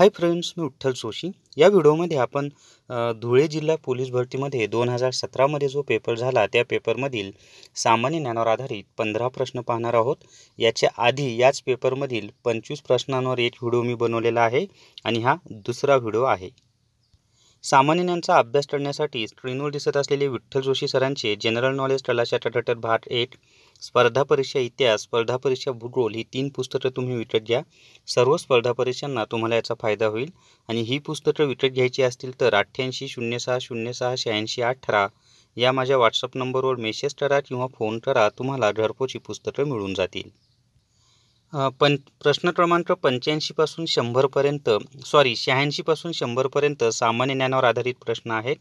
hi friends मी उठ्ठल जोशी या व्हिडिओमध्ये आपण धुळे जिल्हा पोलीस भरतीमध्ये दोन हजार सतरामध्ये जो पेपर झाला त्या पेपरमधील सामान्य ज्ञानावर आधारित पंधरा प्रश्न पाहणार आहोत याच्या आधी याच पेपरमधील पंचवीस प्रश्नांवर एक व्हिडिओ मी बनवलेला आहे आणि हा दुसरा व्हिडिओ आहे सामान्यांचा अभ्यास करण्यासाठी स्क्रीनवर दिसत असलेले विठ्ठल जोशी सरांचे जनरल नॉलेज तलाशा टटर भाग एट स्पर्धा परीक्षा इतिहास स्पर्धा परीक्षा भूगोल ही तीन पुस्तकं तुम्ही विकत घ्या सर्व स्पर्धा परीक्षांना तुम्हाला याचा फायदा होईल आणि ही पुस्तकं विकत घ्यायची असतील तर अठ्ठ्याऐंशी शून्य सहा शून्य सहा शहाऐंशी अठरा या माझ्या व्हॉट्सअप नंबरवर मेसेज करा किंवा फोन करा तुम्हाला घरपोची पुस्तकं मिळून जातील पण प्रश्न क्रमांक पंच्याऐंशीपासून शंभरपर्यंत सॉरी शहाऐंशीपासून शंभरपर्यंत सामान्य ज्ञानावर आधारित प्रश्न आहेत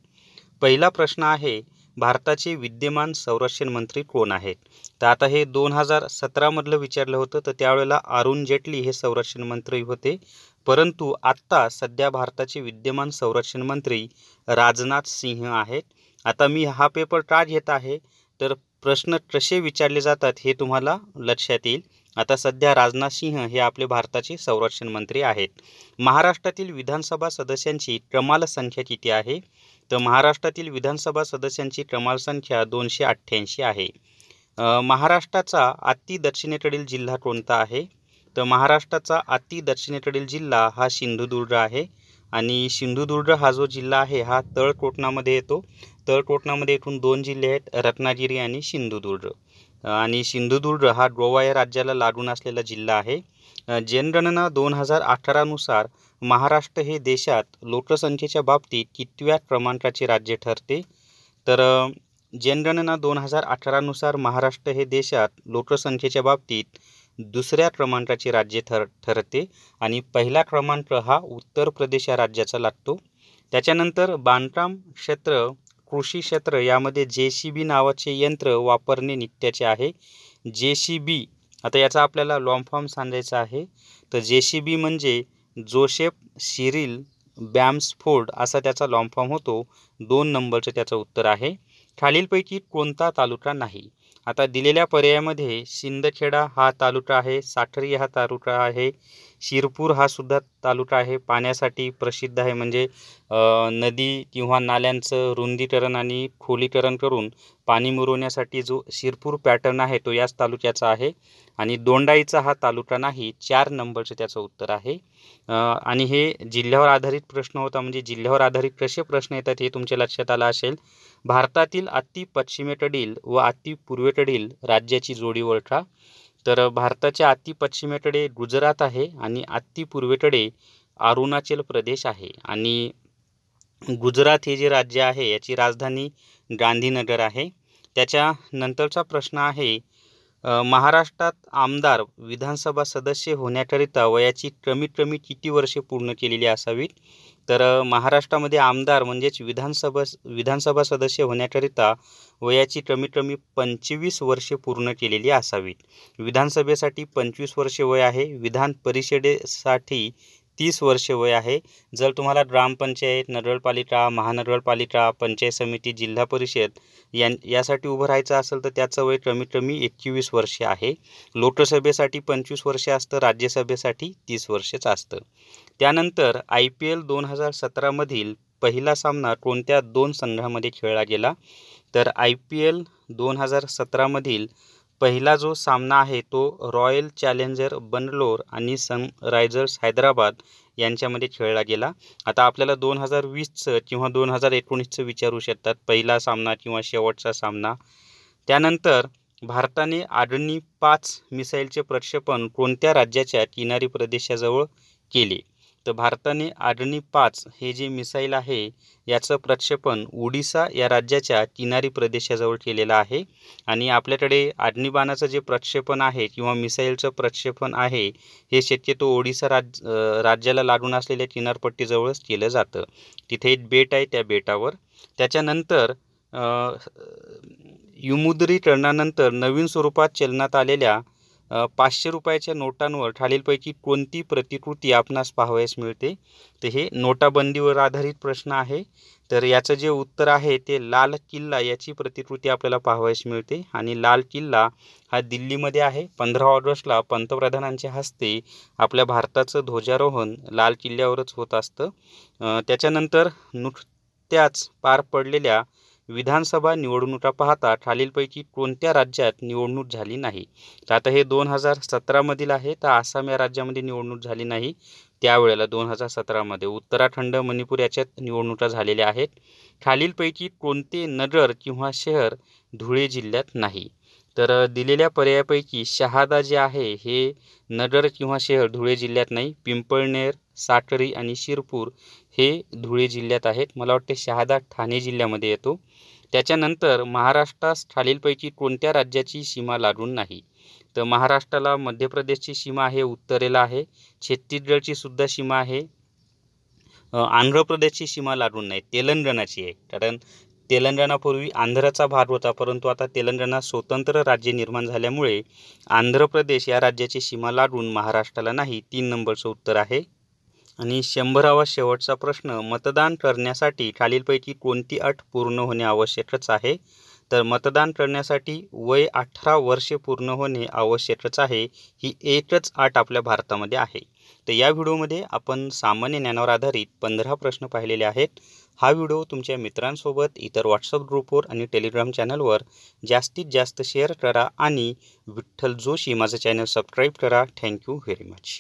पहिला प्रश्न आहे भारताचे विद्यमान संरक्षण मंत्री कोण आहेत तर आता हे दोन हजार सतरामधलं विचारलं होतं तर त्यावेळेला अरुण जेटली हे संरक्षण मंत्री होते परंतु आत्ता सध्या भारताचे विद्यमान संरक्षण मंत्री राजनाथ सिंह आहेत आता मी हा पेपर का घेत आहे तर प्रश्न कसे विचारले जातात हे तुम्हाला लक्षात येईल आता सध्या राजनाथ सिंह हे आपले भारताचे संरक्षण मंत्री आहेत महाराष्ट्रातील विधानसभा सदस्यांची कमाल संख्या किती आहे तर महाराष्ट्रातील विधानसभा सदस्यांची कमाल संख्या दोनशे अठ्ठ्याऐंशी आहे महाराष्ट्राचा अति दक्षिणेकडील जिल्हा कोणता आहे तर महाराष्ट्राचा अति दक्षिणेकडील जिल्हा हा सिंधुदुर्ग आहे आणि सिंधुदुर्ग हा जो जिल्हा आहे हा तळकोटणामध्ये येतो तर कोकणामध्ये एकूण दोन जिल्हे आहेत रत्नागिरी आणि सिंधुदुर्ग आणि सिंधुदुर्ग हा गोवा या राज्याला लागून असलेला जिल्हा आहे जनगणना दोन हजार अठरानुसार महाराष्ट्र हे देशात लोकसंख्येच्या बाबतीत कितव्या क्रमांकाचे राज्य ठरते तर जनगणना दोन हजार अठरानुसार महाराष्ट्र हे देशात लोकसंख्येच्या बाबतीत दुसऱ्या क्रमांकाचे राज्य ठर ठरते आणि पहिला क्रमांक हा उत्तर प्रदेश या राज्याचा लागतो त्याच्यानंतर बांधकाम क्षेत्र कृषी क्षेत्र यामध्ये जे सी बी नावाचे यंत्र वापरणे नित्याचे आहे जे सी बी आता याचा आपल्याला लॉन्ग फॉर्म सांगायचा आहे तर जे सी बी म्हणजे जोसेफ सिरिल बॅम्सफोर्ड असा त्याचा लॉंग फॉर्म होतो दोन नंबरचं त्याचं उत्तर आहे खालीलपैकी कोणता तालुका नाही आता दिलेल्या पर्यायामध्ये शिंदखेडा हा तालुका आहे साखरी हा तालुका आहे शिरपूर हा सुद्धा तालुका आहे पाण्यासाठी प्रसिद्ध आहे म्हणजे नदी किंवा नाल्यांचं रुंदीकरण आणि खोलीकरण करून पाणी मुरवण्यासाठी जो शिरपूर पॅटर्न आहे तो याच तालुक्याचा आहे आणि दोंडाईचा हा तालुका नाही चार नंबरचं त्याचं उत्तर आहे आणि हे जिल्ह्यावर आधारित प्रश्न होता म्हणजे जिल्ह्यावर आधारित कसे प्रश्न येतात हे तुमच्या लक्षात आलं असेल भारतातील अति पश्चिमेकडील व अति पूर्वेकडील राज्याची जोडी ओळखा तर भारताच्या अति पश्चिमेकडे गुजरात आहे आणि अति पूर्वेकडे अरुणाचल प्रदेश आहे आणि गुजरात हे जे राज्य आहे याची राजधानी गांधीनगर आहे त्याच्यानंतरचा प्रश्न आहे महाराष्ट्रात आमदार विधानसभा सदस्य होण्याकरिता वयाची कमीत कमी किती वर्षे पूर्ण केलेली असावीत तर महाराष्ट्रामध्ये आमदार म्हणजेच विधानसभा विधानसभा सदस्य होण्याकरिता वयाची कमीत कमी पंचवीस वर्षे पूर्ण केलेली असावीत विधानसभेसाठी पंचवीस वर्षे वय आहे विधान परिषदेसाठी तीस वर्षे वय आहे जर तुम्हाला ग्रामपंचायत नगरपालिका महानगरपालिका पंचायत समिती जिल्हा परिषद यां यासाठी उभं राहायचं असेल तर त्याचं वय कमीत कमी एकवीस वर्षे आहे लोकसभेसाठी पंचवीस वर्षे असतं राज्यसभेसाठी तीस वर्षेच असतं त्यानंतर आय पी एल दोन हजार सतरामधील पहिला सामना कोणत्या दोन संघामध्ये खेळला गेला तर आय पी एल दोन हजार सतरामधील पहिला जो सामना आहे तो रॉयल चॅलेंजर बंगलोर आणि सनरायझर्स हैदराबाद यांच्यामध्ये खेळला गेला आता आपल्याला दोन हजार वीसचं किंवा दोन हजार एकोणीसचं विचारू शकतात पहिला सामना किंवा शेवटचा सामना त्यानंतर भारताने आडणी पाच मिसाईलचे प्रक्षेपण कोणत्या राज्याच्या किनारी प्रदेशाजवळ केले तर भारताने आडणी पाच हे जे मिसाईल आहे याचं प्रक्षेपण ओडिसा या राज्याच्या किनारी प्रदेशाजवळ केलेलं आहे आणि आपल्याकडे आडणी बाणाचं जे प्रक्षेपण आहे किंवा मिसाईलचं प्रक्षेपण आहे हे शक्यतो ओडिसा राज राज्याला लागून असलेल्या किनारपट्टीजवळच केलं जातं तिथे एक बेट आहे त्या बेटावर त्याच्यानंतर युमुद्रीकरणानंतर नवीन स्वरूपात चलनात आलेल्या पाचशे रुपयाच्या नोटांवर खालीलपैकी कोणती प्रतिकृती आपणास पाहावयास मिळते तर हे नोटाबंदीवर आधारित प्रश्न आहे तर याचं जे उत्तर आहे ते लाल किल्ला याची प्रतिकृती आपल्याला पाहावयास मिळते आणि लाल किल्ला हा दिल्लीमध्ये आहे पंधरा ऑगस्टला पंतप्रधानांच्या हस्ते आपल्या भारताचं ध्वजारोहण लाल किल्ल्यावरच होत असतं त्याच्यानंतर नुकत्याच पार पडलेल्या विधानसभा निवडणुका पाहता खालीलपैकी कोणत्या राज्यात निवडणूक झाली नाही तर आता हे दोन हजार सतरामधील आहे तर आसाम या राज्यामध्ये निवडणूक झाली नाही त्यावेळेला दोन हजार सतरामध्ये उत्तराखंड मणिपूर याच्यात निवडणुका झालेल्या आहेत खालीलपैकी कोणते नगर किंवा शहर धुळे जिल्ह्यात नाही तर दिलेल्या पर्यायापैकी शहादा जे आहे हे नगर किंवा शहर धुळे जिल्ह्यात नाही पिंपळनेर साटरी आणि शिरपूर हे धुळे जिल्ह्यात आहेत मला वाटते शहादा ठाणे जिल्ह्यामध्ये येतो त्याच्यानंतर महाराष्ट्रास खालीलपैकी कोणत्या राज्याची सीमा लागून नाही तर महाराष्ट्राला मध्य प्रदेशची सीमा आहे उत्तरेला आहे छत्तीसगडची सुद्धा सीमा आहे आंध्र प्रदेशची सीमा लागून नाही तेलंगणाची आहे कारण तेलंगणापूर्वी आंध्रचा भाग होता परंतु आता तेलंगणा स्वतंत्र राज्य निर्माण झाल्यामुळे आंध्र प्रदेश या राज्याची सीमा लागून महाराष्ट्राला नाही तीन नंबरचं उत्तर आहे आणि शंभरावा शेवटचा प्रश्न मतदान करण्यासाठी खालीलपैकी कोणती अट पूर्ण होणे आवश्यकच आहे तर मतदान करण्यासाठी वय अठरा वर्षे पूर्ण होणे आवश्यकच आहे ही एकच अट आपल्या भारतामध्ये आहे तर या व्हिडिओमध्ये आपण सामान्य ज्ञानावर आधारित पंधरा प्रश्न पाहिलेले आहेत हा व्हिडिओ तुमच्या मित्रांसोबत इतर व्हॉट्सअप ग्रुपवर आणि टेलिग्राम चॅनलवर जास्तीत जास्त शेअर करा आणि विठ्ठल जोशी माझं चॅनल सबस्क्राईब करा थँक्यू व्हेरी मच